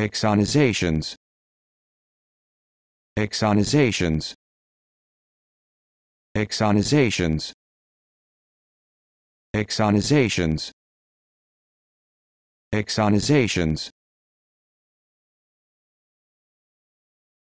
Exonizations Exonizations Exonizations Exonizations Exonizations